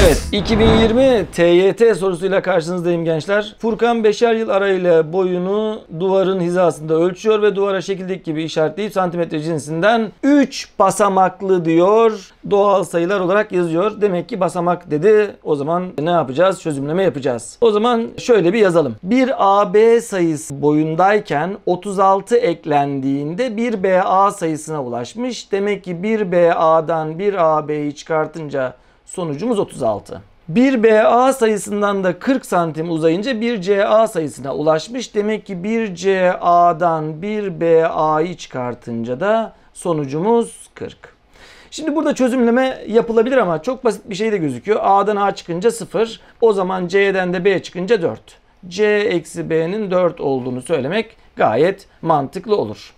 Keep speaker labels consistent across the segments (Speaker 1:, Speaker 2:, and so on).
Speaker 1: Evet 2020 TYT sorusuyla karşınızdayım gençler. Furkan beşer yıl arayla boyunu duvarın hizasında ölçüyor ve duvara şekildeki gibi işaretleyip santimetre cinsinden 3 basamaklı diyor. Doğal sayılar olarak yazıyor. Demek ki basamak dedi. O zaman ne yapacağız? Çözümleme yapacağız. O zaman şöyle bir yazalım. Bir AB sayısı boyundayken 36 eklendiğinde bir BA sayısına ulaşmış. Demek ki bir BA'dan bir AB'yi çıkartınca Sonucumuz 36. Bir BA sayısından da 40 santim uzayınca bir CA sayısına ulaşmış. Demek ki bir CA'dan bir BA'yı çıkartınca da sonucumuz 40. Şimdi burada çözümleme yapılabilir ama çok basit bir şey de gözüküyor. A'dan A çıkınca 0. O zaman C'den de B çıkınca 4. C eksi B'nin 4 olduğunu söylemek gayet mantıklı olur.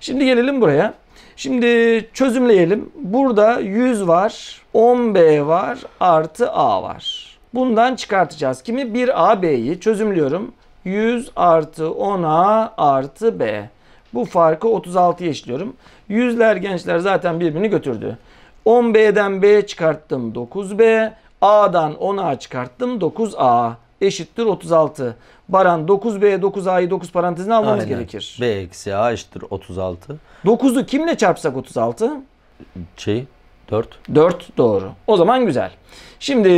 Speaker 1: Şimdi gelelim buraya. Şimdi çözümleyelim. Burada 100 var, 10B var, artı A var. Bundan çıkartacağız. Kimi? 1AB'yi çözümlüyorum. 100 artı 10A artı B. Bu farkı 36'ya eşitliyorum. Yüzler gençler zaten birbirini götürdü. 10B'den B çıkarttım 9B. A'dan 10A çıkarttım 9A eşittir 36. Baran 9B 9A'yı 9 parantezine almamız Aynen. gerekir. B eksi A eşittir 36. 9'u kimle çarpsak 36? Şey 4. 4 doğru. O zaman güzel. Şimdi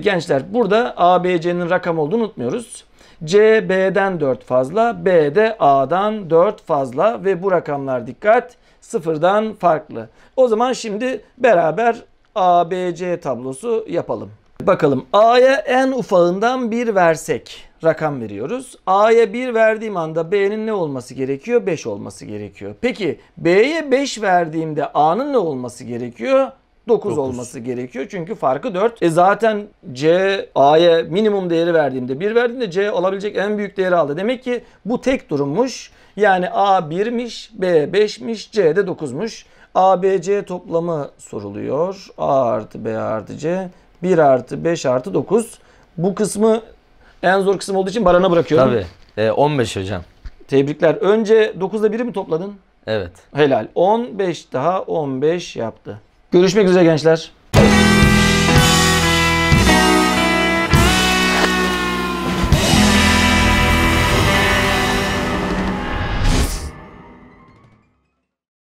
Speaker 1: gençler burada a b c'nin rakam olduğunu unutmuyoruz. C B'den 4 fazla, B de A'dan 4 fazla ve bu rakamlar dikkat sıfırdan farklı. O zaman şimdi beraber a b c tablosu yapalım bakalım. A'ya en ufağından bir versek rakam veriyoruz. A'ya 1 verdiğim anda B'nin ne olması gerekiyor? 5 olması gerekiyor. Peki B'ye 5 verdiğimde A'nın ne olması gerekiyor? 9, olması gerekiyor. Çünkü farkı 4. E zaten C A'ya minimum değeri verdiğimde 1 verdiğimde C olabilecek en büyük değeri aldı. Demek ki bu tek durummuş. Yani A 1'miş, B 5'miş, C de 9'muş. A, B, C toplamı soruluyor. A artı B artı C 1 artı 5 artı 9. Bu kısmı en zor kısım olduğu için Baran'a bırakıyorum. Tabii. E, 15 hocam. Tebrikler. Önce 9'da 1'i mi topladın? Evet. Helal. 15 daha 15 yaptı. Görüşmek üzere gençler.